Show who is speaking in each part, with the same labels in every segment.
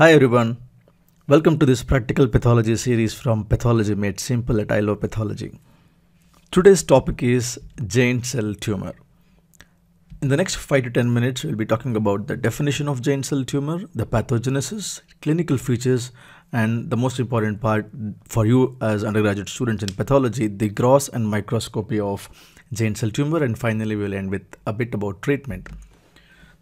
Speaker 1: Hi everyone, welcome to this practical pathology series from Pathology Made Simple at ILO Pathology. Today's topic is giant cell tumor. In the next 5 to 10 minutes, we'll be talking about the definition of giant cell tumor, the pathogenesis, clinical features, and the most important part for you as undergraduate students in pathology, the gross and microscopy of giant cell tumor, and finally, we'll end with a bit about treatment.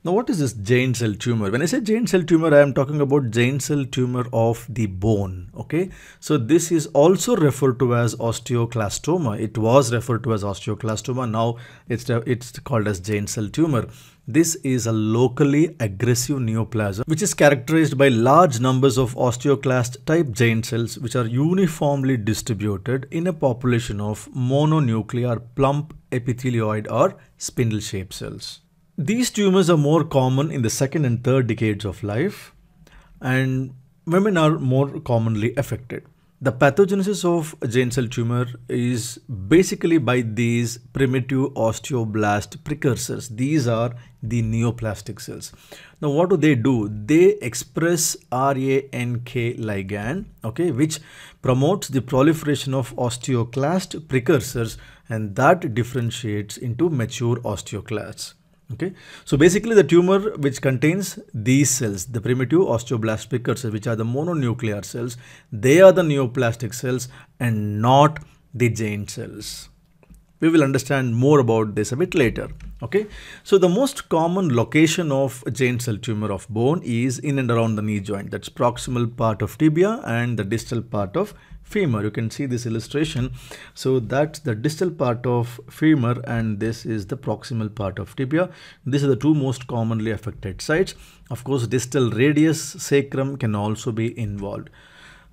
Speaker 1: Now what is this Jane cell tumor? When I say Jane cell tumor, I am talking about Jane cell tumor of the bone, okay? So this is also referred to as osteoclastoma. It was referred to as osteoclastoma. Now it's, it's called as Jane cell tumor. This is a locally aggressive neoplasm which is characterized by large numbers of osteoclast type Jane cells which are uniformly distributed in a population of mononuclear plump epithelioid or spindle shaped cells. These tumors are more common in the second and third decades of life, and women are more commonly affected. The pathogenesis of a giant cell tumor is basically by these primitive osteoblast precursors. These are the neoplastic cells. Now, what do they do? They express RANK ligand, okay, which promotes the proliferation of osteoclast precursors and that differentiates into mature osteoclasts. Okay, so basically the tumor which contains these cells, the primitive osteoblast cells, which are the mononuclear cells, they are the neoplastic cells and not the giant cells we will understand more about this a bit later. Okay, so the most common location of giant cell tumor of bone is in and around the knee joint. That's proximal part of tibia and the distal part of femur. You can see this illustration. So that's the distal part of femur and this is the proximal part of tibia. These are the two most commonly affected sites. Of course, distal radius sacrum can also be involved.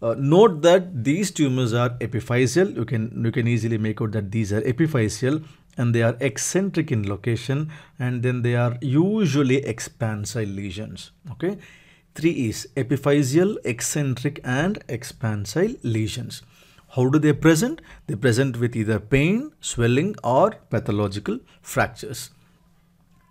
Speaker 1: Uh, note that these tumors are epiphyseal. You can you can easily make out that these are epiphyseal and they are eccentric in location and then they are usually expansile lesions. Okay. Three is epiphyseal, eccentric and expansile lesions. How do they present? They present with either pain, swelling or pathological fractures.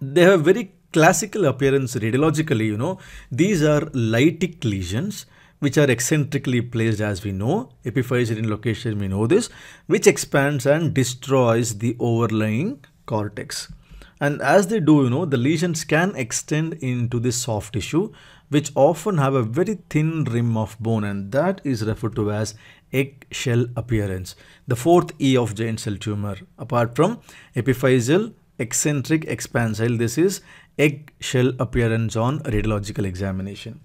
Speaker 1: They have very classical appearance radiologically, you know, these are lytic lesions which are eccentrically placed as we know. Epiphyseal in location, we know this, which expands and destroys the overlying cortex. And as they do, you know, the lesions can extend into the soft tissue, which often have a very thin rim of bone and that is referred to as eggshell appearance. The fourth E of giant cell tumor, apart from epiphyseal, eccentric, expansile, this is eggshell appearance on radiological examination.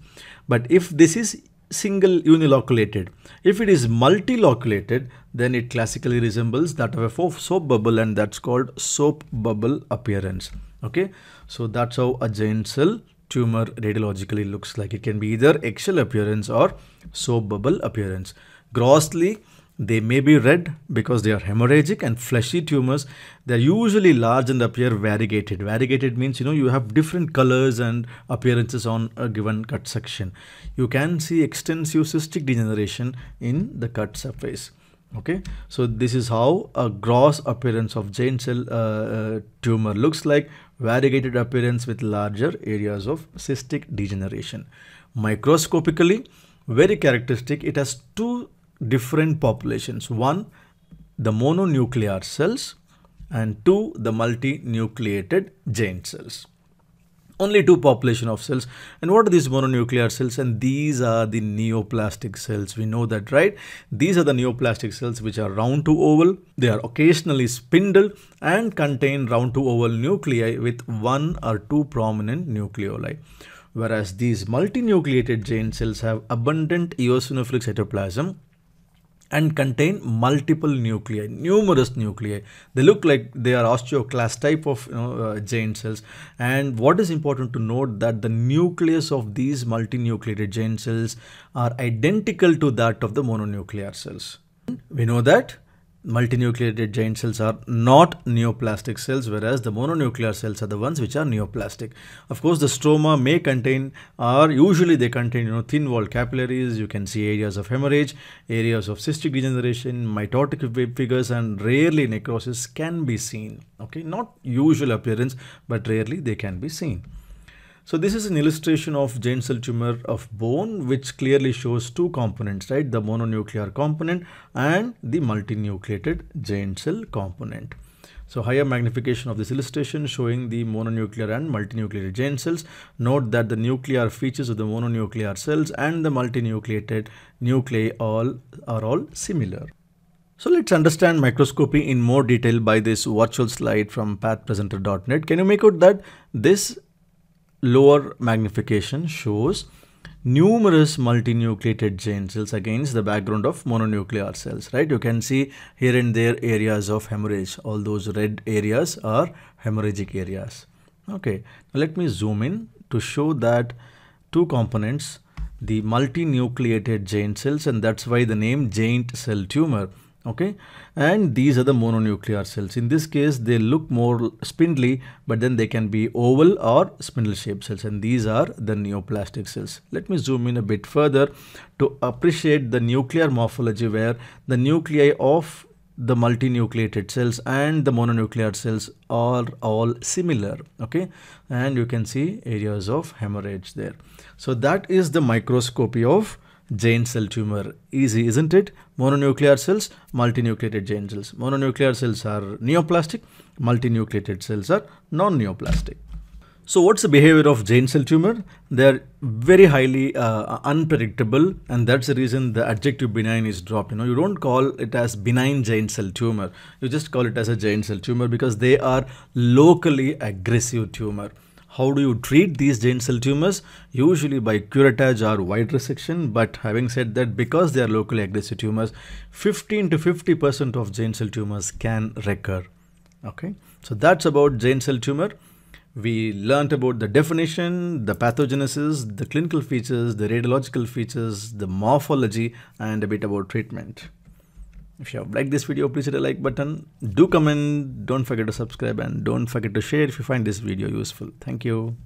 Speaker 1: But if this is single uniloculated. If it is multiloculated, then it classically resembles that of a soap bubble and that's called soap bubble appearance. Okay, so that's how a giant cell tumor radiologically looks like. It can be either eggshell appearance or soap bubble appearance. Grossly, they may be red because they are hemorrhagic and fleshy tumors. They're usually large and appear variegated. Variegated means, you know, you have different colors and appearances on a given cut section. You can see extensive cystic degeneration in the cut surface. Okay, so this is how a gross appearance of giant cell uh, uh, tumor looks like, variegated appearance with larger areas of cystic degeneration. Microscopically, very characteristic, it has two different populations. One, the mononuclear cells and two, the multinucleated giant cells. Only two population of cells. And what are these mononuclear cells? And these are the neoplastic cells. We know that, right? These are the neoplastic cells which are round to oval. They are occasionally spindle and contain round to oval nuclei with one or two prominent nucleoli whereas these multinucleated giant cells have abundant eosinophilic cytoplasm and contain multiple nuclei, numerous nuclei. They look like they are osteoclast type of you know, uh, giant cells. And what is important to note that the nucleus of these multinucleated giant cells are identical to that of the mononuclear cells. We know that multinucleated giant cells are not neoplastic cells, whereas the mononuclear cells are the ones which are neoplastic. Of course, the stroma may contain, or usually they contain, you know, thin-walled capillaries. You can see areas of hemorrhage, areas of cystic degeneration, mitotic figures, and rarely necrosis can be seen. Okay, not usual appearance, but rarely they can be seen. So this is an illustration of cell tumor of bone, which clearly shows two components, right? The mononuclear component and the multinucleated cell component. So higher magnification of this illustration showing the mononuclear and multinucleated giant cells. Note that the nuclear features of the mononuclear cells and the multinucleated nuclei all are all similar. So let's understand microscopy in more detail by this virtual slide from pathpresenter.net. Can you make out that this lower magnification shows numerous multinucleated giant cells against the background of mononuclear cells, right? You can see here and there areas of hemorrhage. All those red areas are hemorrhagic areas. Okay, now let me zoom in to show that two components, the multinucleated giant cells, and that's why the name giant cell tumor okay and these are the mononuclear cells in this case they look more spindly but then they can be oval or spindle shaped cells and these are the neoplastic cells let me zoom in a bit further to appreciate the nuclear morphology where the nuclei of the multinucleated cells and the mononuclear cells are all similar okay and you can see areas of hemorrhage there so that is the microscopy of giant cell tumor. Easy, isn't it? Mononuclear cells, multinucleated giant cells. Mononuclear cells are neoplastic, multinucleated cells are non-neoplastic. So what's the behavior of giant cell tumor? They're very highly uh, unpredictable and that's the reason the adjective benign is dropped. You know, you don't call it as benign giant cell tumor. You just call it as a giant cell tumor because they are locally aggressive tumor. How do you treat these giant cell tumors? Usually by curettage or wide resection, but having said that, because they are locally aggressive tumors, 15 to 50% of giant cell tumors can recur. Okay, so that's about giant cell tumor. We learnt about the definition, the pathogenesis, the clinical features, the radiological features, the morphology, and a bit about treatment if you have liked this video please hit the like button do comment don't forget to subscribe and don't forget to share if you find this video useful thank you